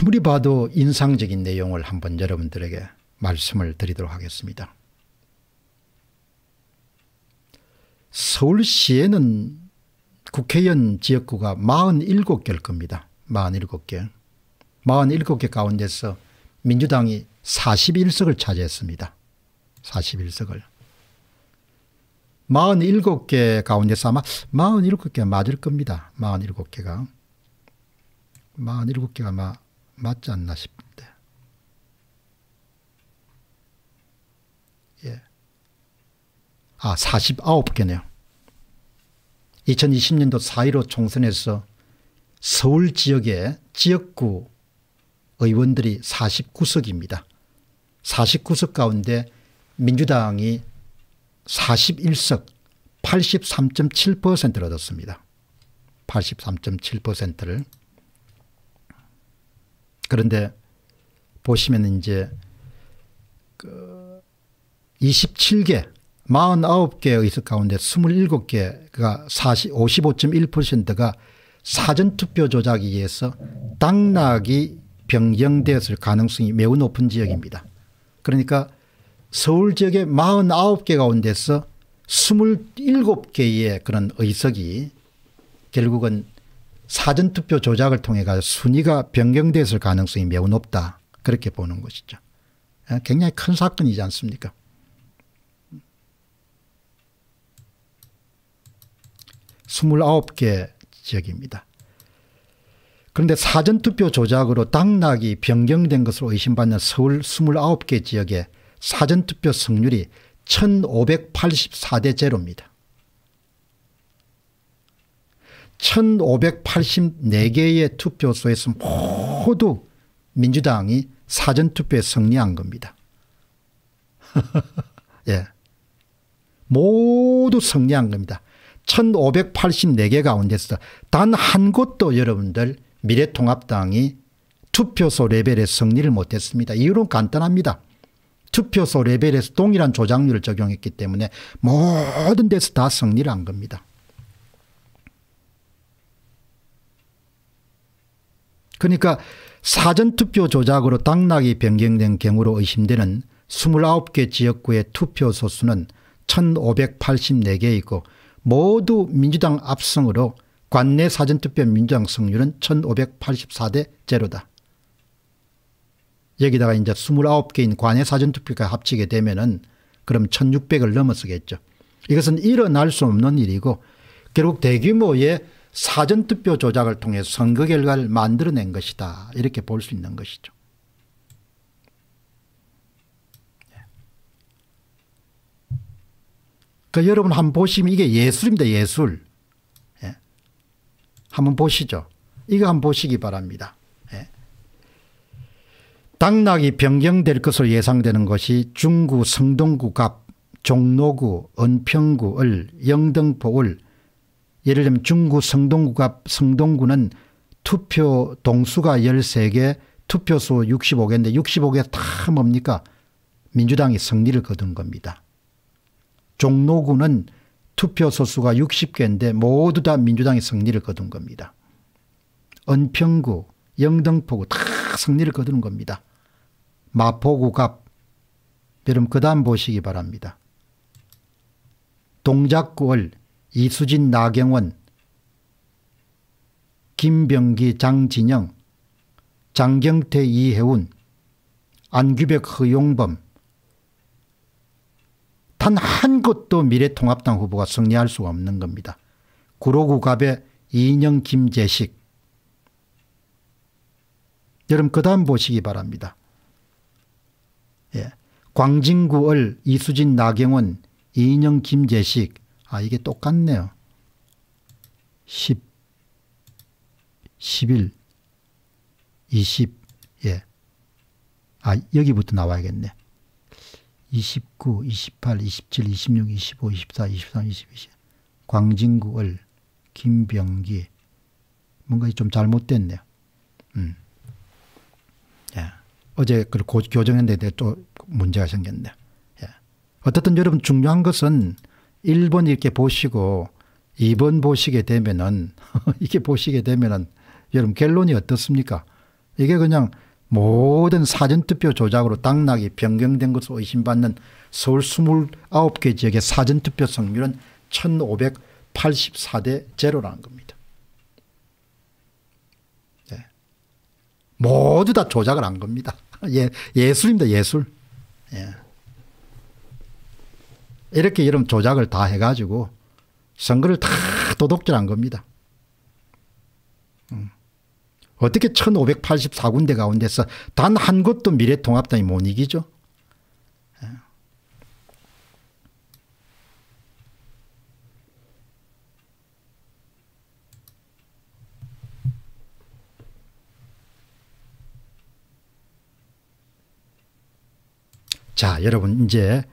아무리 봐도 인상적인 내용을 한번 여러분들에게 말씀을 드리도록 하겠습니다. 서울시에는 국회의원 지역구가 47개일 겁니다. 47개. 47개 가운데서 민주당이 41석을 차지했습니다. 41석을. 47개 가운데서 아마 47개 맞을 겁니다. 47개가. 47개가 아마 맞지 않나 싶은데. 예. 아, 49개네요. 2020년도 4.15 총선에서 서울 지역의 지역구 의원들이 49석입니다. 49석 가운데 민주당이 41석 83.7%를 얻었습니다. 83.7%를. 그런데 보시면 이제 그 27개 49개의 의석 가운데 27개가 55.1%가 사전투표 조작에 의해서 당락이 변경되었을 가능성이 매우 높은 지역입니다. 그러니까 서울 지역의 49개 가운데서 27개의 그런 의석이 결국은 사전투표 조작을 통해가 순위가 변경됐을 가능성이 매우 높다. 그렇게 보는 것이죠. 예, 굉장히 큰 사건이지 않습니까? 스물개 지역입니다. 그런데 사전투표 조작으로 당락이 변경된 것으로 의심받는 서울 29개 지역의 사전투표 승률이 1584대 제로입니다. 1584개의 투표소에서 모두 민주당이 사전투표에 승리한 겁니다. 예. 모두 승리한 겁니다. 1584개 가운데서 단 한 곳도 여러분들 미래통합당이 투표소 레벨에 승리를 못했습니다. 이유는 간단합니다. 투표소 레벨에서 동일한 조작률을 적용했기 때문에 모든 데서 다 승리를 한 겁니다. 그러니까 사전투표 조작으로 당락이 변경된 경우로 의심되는 29개 지역구의 투표소 수는 1584개이고 모두 민주당 압승으로 관내 사전투표 민주당 승률은 1584대 0로다 여기다가 이제 29개인 관내 사전투표가 합치게 되면은 그럼 1600을 넘어서겠죠. 이것은 일어날 수 없는 일이고 결국 대규모의 사전투표 조작을 통해 선거 결과를 만들어낸 것이다. 이렇게 볼 수 있는 것이죠. 예. 그 여러분 한번 보시면 이게 예술입니다. 예술. 예. 한번 보시죠. 이거 한번 보시기 바랍니다. 예. 당락이 변경될 것으로 예상되는 것이 중구 성동구 갑 종로구 은평구을 영등포을 예를 들면 중구 성동구가 성동구는 투표 동수가 13개 투표수 65개인데 65개 다 뭡니까 민주당이 승리를 거둔 겁니다. 종로구는 투표소 수가 60개인데 모두 다 민주당이 승리를 거둔 겁니다. 은평구 영등포구 다 승리를 거두는 겁니다. 마포구 갑 여러분 그 다음 보시기 바랍니다. 동작구을 이수진 나경원 김병기 장진영 장경태 이해운 안규백 허용범 단 한 곳도 미래통합당 후보가 승리할 수가 없는 겁니다. 구로구갑의 이인영 김재식 여러분 그 다음 보시기 바랍니다. 예. 광진구을 이수진 나경원 이인영 김재식 아 이게 똑같네요. 10, 11, 20, 예. 아 여기부터 나와야겠네. 29, 28, 27, 26, 25, 24, 23, 22. 광진구 을, 김병기. 뭔가 좀 잘못됐네요. 음. 예. 어제 그 교정했는데 또 문제가 생겼네요. 예. 어쨌든 여러분 중요한 것은 1번 이렇게 보시고 2번 보시게 되면은 이렇게 보시게 되면은 여러분 결론이 어떻습니까? 이게 그냥 모든 사전투표 조작으로 당락이 변경된 것으로 의심받는 서울 29개 지역의 사전투표 성률은 1584대 제라는 겁니다. 네. 모두 다 조작을 한 겁니다. 예, 예술입니다. 예술. 예. 이렇게 이런 조작을 다 해가지고 선거를 다 도둑질한 겁니다. 음. 어떻게 1584군데 가운데서 단 한 곳도 미래통합당이 못 이기죠? 예. 자, 여러분 이제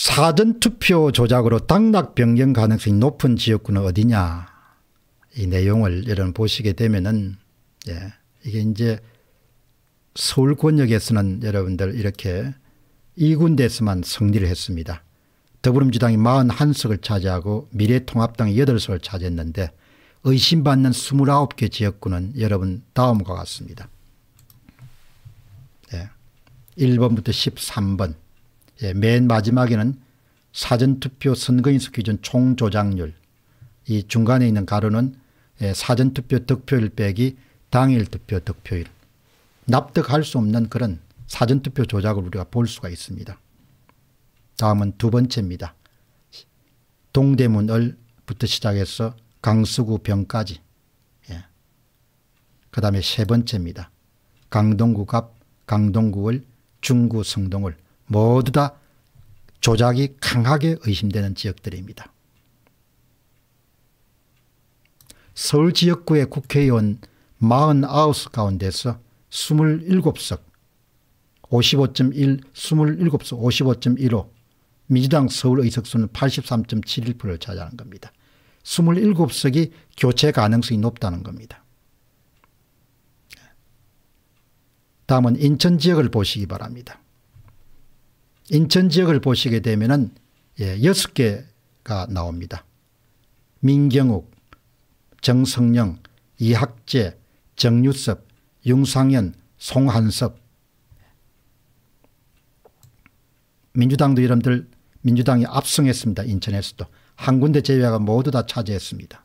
사전투표 조작으로 당락 변경 가능성이 높은 지역구는 어디냐 이 내용을 여러분 보시게 되면은 예, 이게 이제 서울 권역에서는 여러분들 이렇게 이 군데에서만 승리를 했습니다. 더불어민주당이 41석을 차지하고 미래통합당이 8석을 차지했는데 의심받는 29개 지역구는 여러분 다음과 같습니다. 예. 1번부터 13번 예, 맨 마지막에는 사전투표 선거인수 기준 총조작률 이 중간에 있는 가로는 예, 사전투표 득표율 빼기 당일 투표 득표율 납득할 수 없는 그런 사전투표 조작을 우리가 볼 수가 있습니다. 다음은 두 번째입니다. 동대문을부터 시작해서 강서구 병까지 예. 그 다음에 세 번째입니다. 강동구 갑 강동구을 중구 성동을 모두 다 조작이 강하게 의심되는 지역들입니다. 서울 지역구의 국회의원 49 가운데서 27석 55.1 27석 55.15 민주당 서울 의석수는 83.71%를 차지하는 겁니다. 27석이 교체 가능성이 높다는 겁니다. 다음은 인천 지역을 보시기 바랍니다. 인천 지역을 보시게 되면은 예, 6개가 나옵니다. 민경욱, 정성령, 이학재, 정유섭, 윤상현, 송한섭. 민주당도 이름들 민주당이 압승했습니다. 인천에서도. 한 군데 제외하고 모두 다 차지했습니다.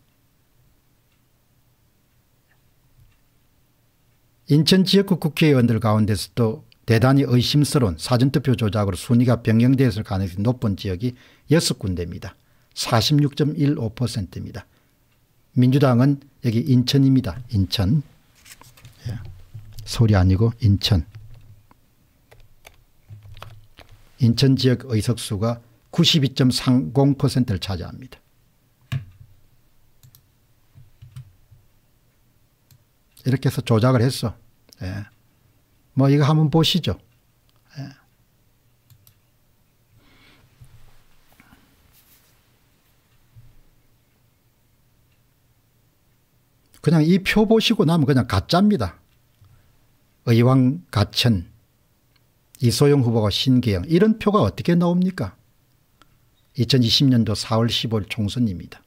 인천 지역구 국회의원들 가운데서도 대단히 의심스러운 사전투표 조작으로 순위가 변경되었을 가능성이 높은 지역이 6군데입니다. 46.15%입니다. 민주당은 여기 인천입니다. 인천. 예. 서울이 아니고 인천. 인천 지역 의석수가 92.30%를 차지합니다. 이렇게 해서 조작을 했어. 예. 뭐 이거 한번 보시죠. 예. 그냥 이 표 보시고 나면 그냥 가짜입니다. 의왕 가천 이소영 후보가 신계영 이런 표가 어떻게 나옵니까? 2020년도 4월 15일 총선입니다.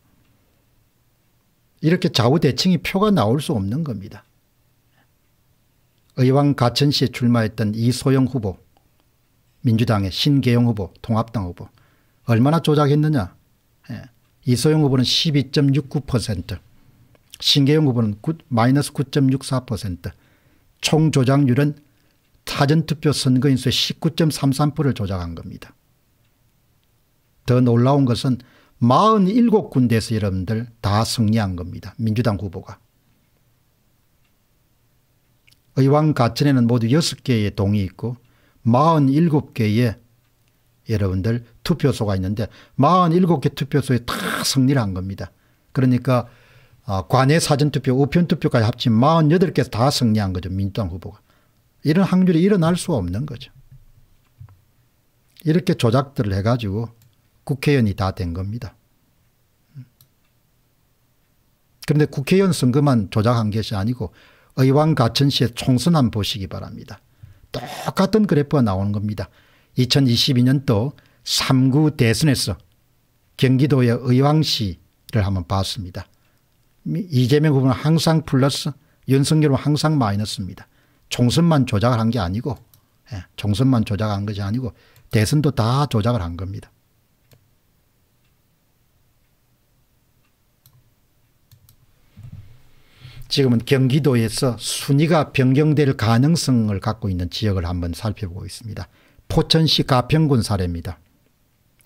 이렇게 좌우대칭이 표가 나올 수 없는 겁니다. 의왕 가천시에 출마했던 이소영 후보, 민주당의 신계영 후보, 통합당 후보 얼마나 조작했느냐. 예. 이소영 후보는 12.69%, 신계영 후보는 9, 마이너스 9.64%, 총 조작률은 사전투표 선거인수의 19.33%를 조작한 겁니다. 더 놀라운 것은 47군데에서 여러분들 다 승리한 겁니다. 민주당 후보가. 의왕 가천에는 모두 6개의 동이 있고 47개의 여러분들 투표소가 있는데 47개 투표소에 다 승리를 한 겁니다. 그러니까 아, 관내 사전투표 우편투표까지 합친 48개에서 다 승리한 거죠. 민주당 후보가. 이런 확률이 일어날 수 없는 거죠. 이렇게 조작들을 해가지고 국회의원이 다 된 겁니다. 그런데 국회의원 선거만 조작한 것이 아니고 의왕 가천시의 총선 한번 보시기 바랍니다. 똑같은 그래프가 나오는 겁니다. 2022년도 3구 대선에서 경기도의 의왕시를 한번 봤습니다. 이재명 후보는 항상 플러스 윤석열은 항상 마이너스입니다. 총선만 조작을 한 게 아니고 예, 총선만 조작한 것이 아니고 대선도 다 조작을 한 겁니다. 지금은 경기도에서 순위가 변경될 가능성을 갖고 있는 지역을 한번 살펴보고 있습니다. 포천시 가평군 사례입니다.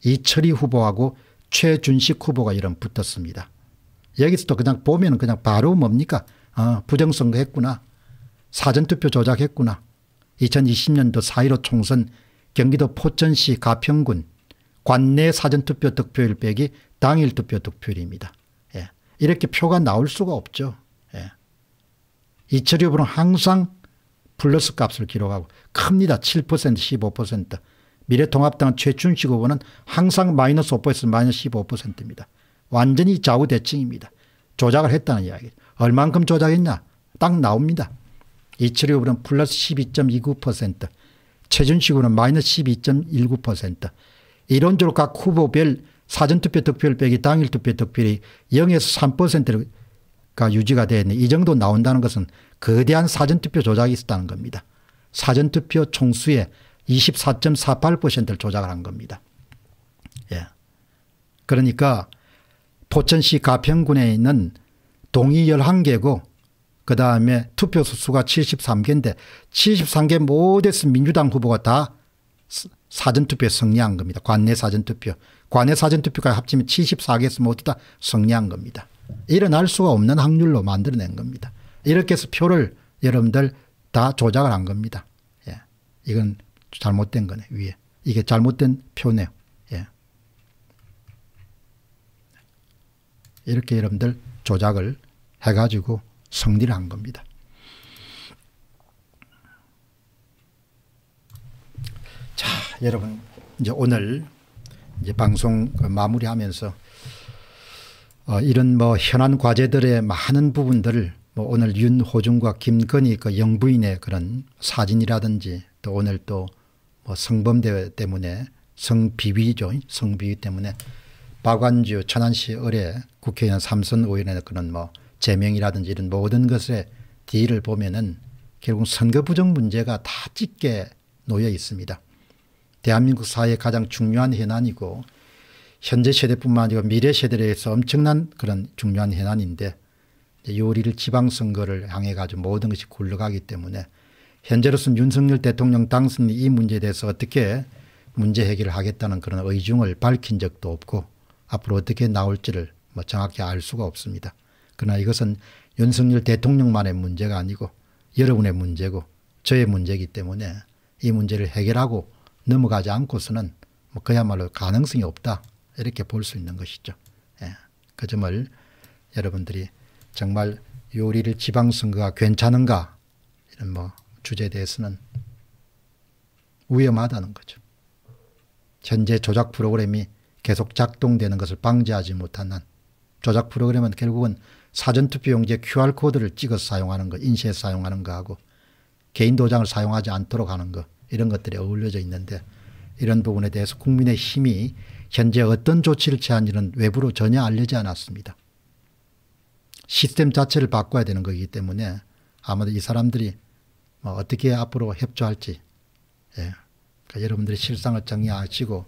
이철희 후보하고 최준식 후보가 이름 붙었습니다. 여기서도 그냥 보면 그냥 바로 뭡니까? 아, 부정선거 했구나. 사전투표 조작했구나. 2020년도 4.15 총선 경기도 포천시 가평군 관내 사전투표 득표율 빼기 당일 투표 득표율입니다. 예. 이렇게 표가 나올 수가 없죠. 예. 이철유분은 항상 플러스 값을 기록하고 큽니다. 7% 15%. 미래통합당 최춘식 후보는 항상 마이너스 5% 마이너스 15%입니다. 완전히 좌우대칭입니다. 조작을 했다는 이야기. 얼만큼 조작했냐? 딱 나옵니다. 이철희 후보는 플러스 12.29%, 최준식 후보는 마이너스 12.19%. 이론적으로 각 후보별 사전투표 득표율 빼기 당일 투표 득표율이 0에서 3%를 가 유지가 되어 있는이 정도 나온다는 것은 거대한 사전투표 조작이 있었다는 겁니다. 사전투표 총수의 24.48%를 조작을 한 겁니다. 예. 그러니까 포천시 가평군에 있는 동이 11개고 그 다음에 투표수 수가 73개인데 73개 모든 민주당 후보가 다 사전투표에 승리한 겁니다. 관내 사전투표. 관내 사전투표가 합치면 74개에서 모두 다 승리한 겁니다. 일어날 수가 없는 확률로 만들어낸 겁니다. 이렇게 해서 표를 여러분들 다 조작을 한 겁니다. 예. 이건 잘못된 거네, 위에. 이게 잘못된 표네요. 예. 이렇게 여러분들 조작을 해가지고 성리를 한 겁니다. 자, 여러분, 이제 오늘 이제 방송 그 마무리하면서 어, 이런 뭐 현안 과제들의 많은 부분들을 뭐 오늘 윤호중과 김건희 그 영부인의 그런 사진이라든지 또 오늘 또뭐 성범대 때문에 성비위죠. 성비위 때문에 박완주 천안시 의뢰 국회의원 삼선 의원의 그런 뭐 제명이라든지 이런 모든 것의 뒤를 보면은 결국 선거 부정 문제가 다 짙게 놓여 있습니다. 대한민국 사회의 가장 중요한 현안이고 현재 세대뿐만 아니고 미래 세대에서 대해 엄청난 그런 중요한 현안인데 요리를 지방선거를 향해 가지고 모든 것이 굴러가기 때문에 현재로서는 윤석열 대통령 당선이 이 문제에 대해서 어떻게 문제 해결을 하겠다는 그런 의중을 밝힌 적도 없고 앞으로 어떻게 나올지를 뭐 정확히 알 수가 없습니다. 그러나 이것은 윤석열 대통령만의 문제가 아니고 여러분의 문제고 저의 문제이기 때문에 이 문제를 해결하고 넘어가지 않고서는 뭐 그야말로 가능성이 없다 이렇게 볼 수 있는 것이죠. 예. 그 점을 여러분들이 정말 요리를 지방선거가 괜찮은가 이런 뭐 주제에 대해서는 위험하다는 거죠. 현재 조작 프로그램이 계속 작동되는 것을 방지하지 못한 한 조작 프로그램은 결국은 사전투표용지에 QR코드를 찍어 사용하는 거, 인쇄 사용하는 거하고 개인 도장을 사용하지 않도록 하는 거 이런 것들이 어울려져 있는데 이런 부분에 대해서 국민의 힘이 현재 어떤 조치를 취한지는 외부로 전혀 알려지 않았습니다. 시스템 자체를 바꿔야 되는 거기 때문에 아마도 이 사람들이 뭐 어떻게 앞으로 협조할지 예. 그러니까 여러분들이 실상을 정리하시고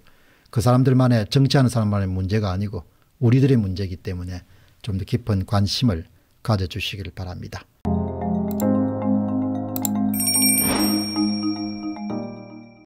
그 사람들만의 정치하는 사람만의 문제가 아니고 우리들의 문제이기 때문에 좀 더 깊은 관심을 가져주시길 바랍니다.